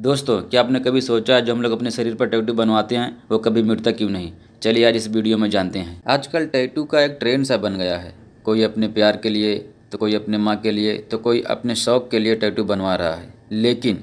दोस्तों क्या आपने कभी सोचा है जो हम लोग अपने शरीर पर टैटू बनवाते हैं वो कभी मिटता क्यों नहीं चलिए आज इस वीडियो में जानते हैं आजकल टैटू का एक ट्रेंड सा बन गया है कोई अपने प्यार के लिए तो कोई अपने माँ के लिए तो कोई अपने शौक़ के लिए टैटू बनवा रहा है लेकिन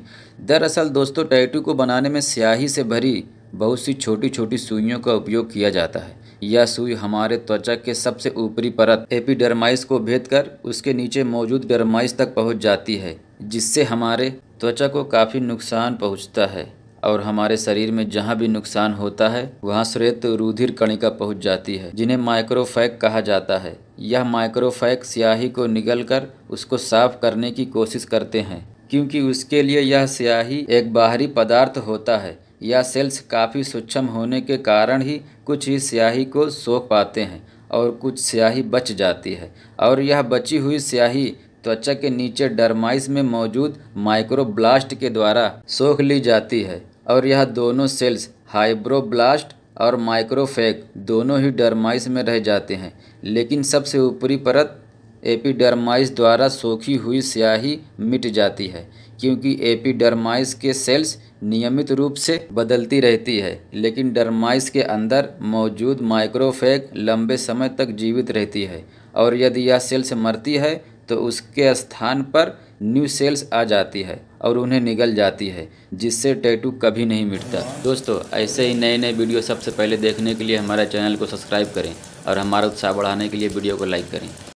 दरअसल दोस्तों टैटू को बनाने में स्याही से भरी बहुत सी छोटी छोटी सुइयों का उपयोग किया जाता है यह सुई हमारे त्वचा के सबसे ऊपरी परत एपिडर्माइस को भेद कर उसके नीचे मौजूद डरमाइस तक पहुंच जाती है जिससे हमारे त्वचा को काफ़ी नुकसान पहुंचता है और हमारे शरीर में जहाँ भी नुकसान होता है वहाँ श्वेत रुधिर कणिका पहुँच जाती है जिन्हें माइक्रोफैक कहा जाता है यह माइक्रोफैक स्याही को निगल कर उसको साफ करने की कोशिश करते हैं क्योंकि उसके लिए यह स्याही एक बाहरी पदार्थ होता है यह सेल्स काफ़ी सूक्ष्म होने के कारण ही कुछ ही स्याही को सोख पाते हैं और कुछ स्याही बच जाती है और यह बची हुई स्याही त्वचा के नीचे डरमाइस में मौजूद माइक्रोब्लास्ट के द्वारा सोख ली जाती है और यह दोनों सेल्स हाइब्रोब्लास्ट और माइक्रोफेग दोनों ही डरमाइस में रह जाते हैं लेकिन सबसे ऊपरी परत एपिडर्माइस द्वारा सोखी हुई स्याही मिट जाती है क्योंकि एपिडर्माइस के सेल्स नियमित रूप से बदलती रहती है लेकिन डरमाइस के अंदर मौजूद माइक्रोफेग लंबे समय तक जीवित रहती है और यदि यह सेल्स मरती है तो उसके स्थान पर न्यू सेल्स आ जाती है और उन्हें निगल जाती है जिससे टैटू कभी नहीं मिटता दोस्तों ऐसे ही नए नए वीडियो सबसे पहले देखने के लिए हमारे चैनल को सब्सक्राइब करें और हमारा उत्साह बढ़ाने के लिए वीडियो को लाइक करें